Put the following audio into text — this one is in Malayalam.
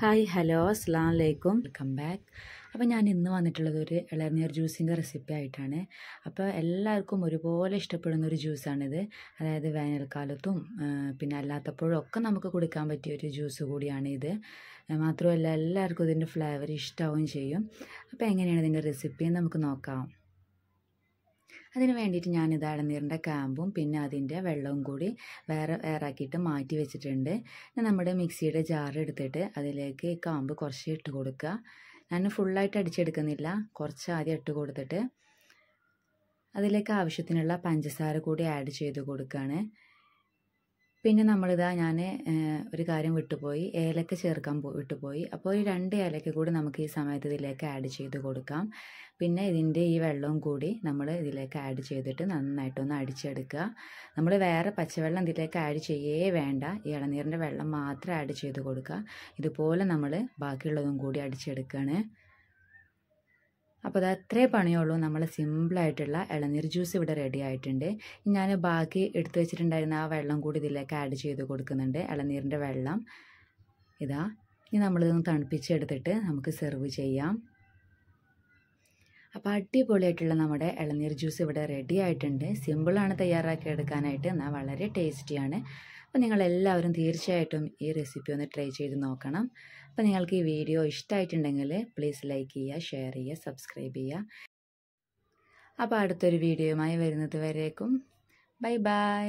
ഹായ് ഹലോ അസ്ലാം വലൈക്കും വെൽക്കം ബാക്ക് അപ്പോൾ ഞാൻ ഇന്ന് വന്നിട്ടുള്ളത് ഒരു ഇളനീർ ജ്യൂസിൻ്റെ റെസിപ്പി ആയിട്ടാണ് അപ്പോൾ എല്ലാവർക്കും ഒരുപോലെ ഇഷ്ടപ്പെടുന്ന ഒരു ജ്യൂസാണിത് അതായത് വേനൽക്കാലത്തും പിന്നെ അല്ലാത്തപ്പോഴും ഒക്കെ നമുക്ക് കുടിക്കാൻ പറ്റിയ ഒരു ജ്യൂസ് കൂടിയാണ് ഇത് മാത്രമല്ല എല്ലാവർക്കും ഇതിൻ്റെ ഫ്ലേവർ ഇഷ്ടമാവുകയും ചെയ്യും അപ്പോൾ എങ്ങനെയാണ് ഇതിൻ്റെ റെസിപ്പി നമുക്ക് നോക്കാം അതിന് വേണ്ടിയിട്ട് ഞാൻ ഇത് ഇളനീരിൻ്റെ ക്യാമ്പും പിന്നെ അതിൻ്റെ വെള്ളവും കൂടി വേറെ വേറാക്കിയിട്ട് മാറ്റി വെച്ചിട്ടുണ്ട് നമ്മുടെ മിക്സിയുടെ ജാർ എടുത്തിട്ട് അതിലേക്ക് കാമ്പ് കുറച്ച് ഇട്ട് കൊടുക്കുക ഞാൻ ഫുള്ളായിട്ട് അടിച്ചെടുക്കുന്നില്ല കുറച്ച് ആദ്യം ഇട്ട് കൊടുത്തിട്ട് അതിലേക്ക് ആവശ്യത്തിനുള്ള പഞ്ചസാര കൂടി ആഡ് ചെയ്ത് കൊടുക്കുകയാണ് പിന്നെ നമ്മളിതാ ഞാൻ ഒരു കാര്യം വിട്ടുപോയി ഏലക്ക ചേർക്കാൻ പോ വിട്ടുപോയി അപ്പോൾ ഈ രണ്ട് ഏലക്ക കൂടി നമുക്ക് ഈ സമയത്ത് ഇതിലേക്ക് ആഡ് ചെയ്ത് കൊടുക്കാം പിന്നെ ഇതിൻ്റെ ഈ വെള്ളവും കൂടി നമ്മൾ ഇതിലേക്ക് ആഡ് ചെയ്തിട്ട് നന്നായിട്ടൊന്ന് അടിച്ചെടുക്കുക നമ്മൾ വേറെ പച്ചവെള്ളം ഇതിലേക്ക് ആഡ് ചെയ്യേ വേണ്ട ഈ ഇളനീരിൻ്റെ വെള്ളം മാത്രം ആഡ് ചെയ്ത് കൊടുക്കുക ഇതുപോലെ നമ്മൾ ബാക്കിയുള്ളതും കൂടി അടിച്ചെടുക്കുകയാണ് അപ്പോൾ അത് അത്രേ പണിയുള്ളൂ നമ്മൾ സിമ്പിളായിട്ടുള്ള ഇളനീർ ജ്യൂസ് ഇവിടെ റെഡി ആയിട്ടുണ്ട് ഞാൻ ബാക്കി എടുത്തു വെച്ചിട്ടുണ്ടായിരുന്ന ആ വെള്ളം കൂടി ഇതിലേക്ക് ആഡ് ചെയ്ത് കൊടുക്കുന്നുണ്ട് ഇളനീരിൻ്റെ വെള്ളം ഇതാ ഇനി നമ്മളിതൊന്ന് തണുപ്പിച്ചെടുത്തിട്ട് നമുക്ക് സെർവ് ചെയ്യാം അപ്പോൾ അടിപൊളിയായിട്ടുള്ള നമ്മുടെ ഇളനീർ ജ്യൂസ് ഇവിടെ റെഡി ആയിട്ടുണ്ട് സിമ്പിളാണ് തയ്യാറാക്കി എടുക്കാനായിട്ട് എന്നാൽ വളരെ ടേസ്റ്റിയാണ് അപ്പോൾ നിങ്ങളെല്ലാവരും തീർച്ചയായിട്ടും ഈ റെസിപ്പി ഒന്ന് ട്രൈ ചെയ്ത് നോക്കണം അപ്പോൾ നിങ്ങൾക്ക് ഈ വീഡിയോ ഇഷ്ടമായിട്ടുണ്ടെങ്കിൽ പ്ലീസ് ലൈക്ക് ചെയ്യുക ഷെയർ ചെയ്യുക സബ്സ്ക്രൈബ് ചെയ്യുക അപ്പോൾ അടുത്തൊരു വീഡിയോയുമായി വരുന്നത് വരേക്കും ബൈ ബൈ